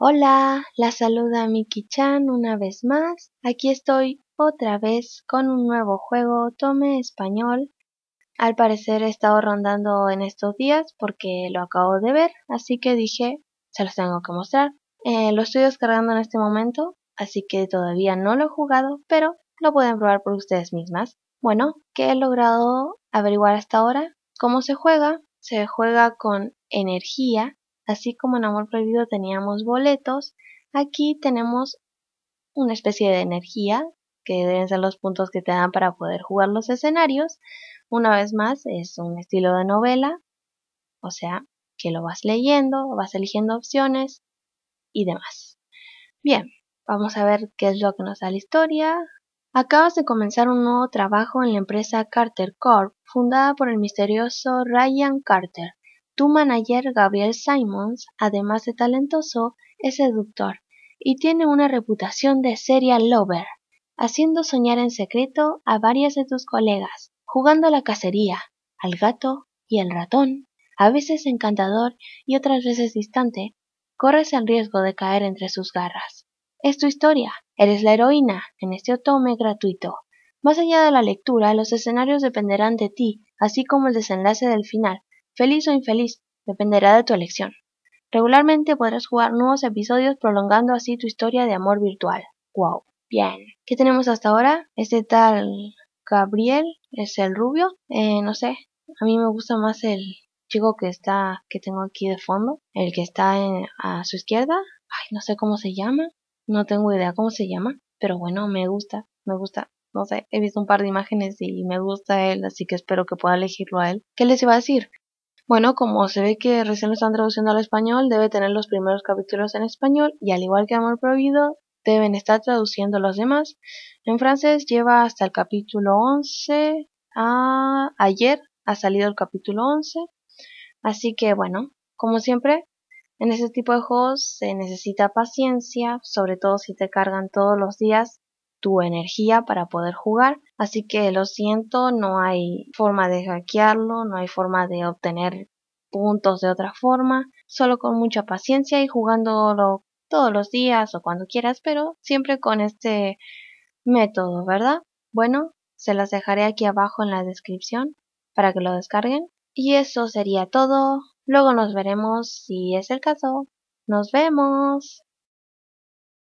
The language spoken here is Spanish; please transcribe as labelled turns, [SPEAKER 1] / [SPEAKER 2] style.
[SPEAKER 1] Hola, la saluda Miki Chan una vez más. Aquí estoy otra vez con un nuevo juego Tome Español. Al parecer he estado rondando en estos días porque lo acabo de ver, así que dije, se los tengo que mostrar. Eh, lo estoy descargando en este momento, así que todavía no lo he jugado, pero lo pueden probar por ustedes mismas. Bueno, ¿qué he logrado averiguar hasta ahora? ¿Cómo se juega? Se juega con energía Así como en Amor Prohibido teníamos boletos, aquí tenemos una especie de energía, que deben ser los puntos que te dan para poder jugar los escenarios. Una vez más, es un estilo de novela, o sea, que lo vas leyendo, vas eligiendo opciones y demás. Bien, vamos a ver qué es lo que nos da la historia. Acabas de comenzar un nuevo trabajo en la empresa Carter Corp, fundada por el misterioso Ryan Carter, tu manager Gabriel Simons, además de talentoso, es seductor y tiene una reputación de serial lover, haciendo soñar en secreto a varias de tus colegas, jugando a la cacería, al gato y al ratón, a veces encantador y otras veces distante, corres el riesgo de caer entre sus garras. Es tu historia, eres la heroína, en este otome gratuito. Más allá de la lectura, los escenarios dependerán de ti, así como el desenlace del final, feliz o infeliz, dependerá de tu elección. Regularmente podrás jugar nuevos episodios prolongando así tu historia de amor virtual. ¡Wow! Bien. ¿Qué tenemos hasta ahora? Este tal Gabriel es el rubio. Eh, no sé. A mí me gusta más el chico que está, que tengo aquí de fondo. El que está a su izquierda. Ay, no sé cómo se llama. No tengo idea cómo se llama. Pero bueno, me gusta. Me gusta. No sé, he visto un par de imágenes y me gusta él, así que espero que pueda elegirlo a él. ¿Qué les iba a decir? Bueno, como se ve que recién lo están traduciendo al español, debe tener los primeros capítulos en español y al igual que Amor Prohibido, deben estar traduciendo los demás. En francés lleva hasta el capítulo 11. A... Ayer ha salido el capítulo 11. Así que bueno, como siempre, en este tipo de juegos se necesita paciencia, sobre todo si te cargan todos los días tu energía para poder jugar. Así que lo siento, no hay forma de hackearlo, no hay forma de obtener puntos de otra forma, solo con mucha paciencia y jugándolo todos los días o cuando quieras, pero siempre con este método, ¿verdad? Bueno, se las dejaré aquí abajo en la descripción para que lo descarguen. Y eso sería todo. Luego nos veremos si es el caso. Nos vemos.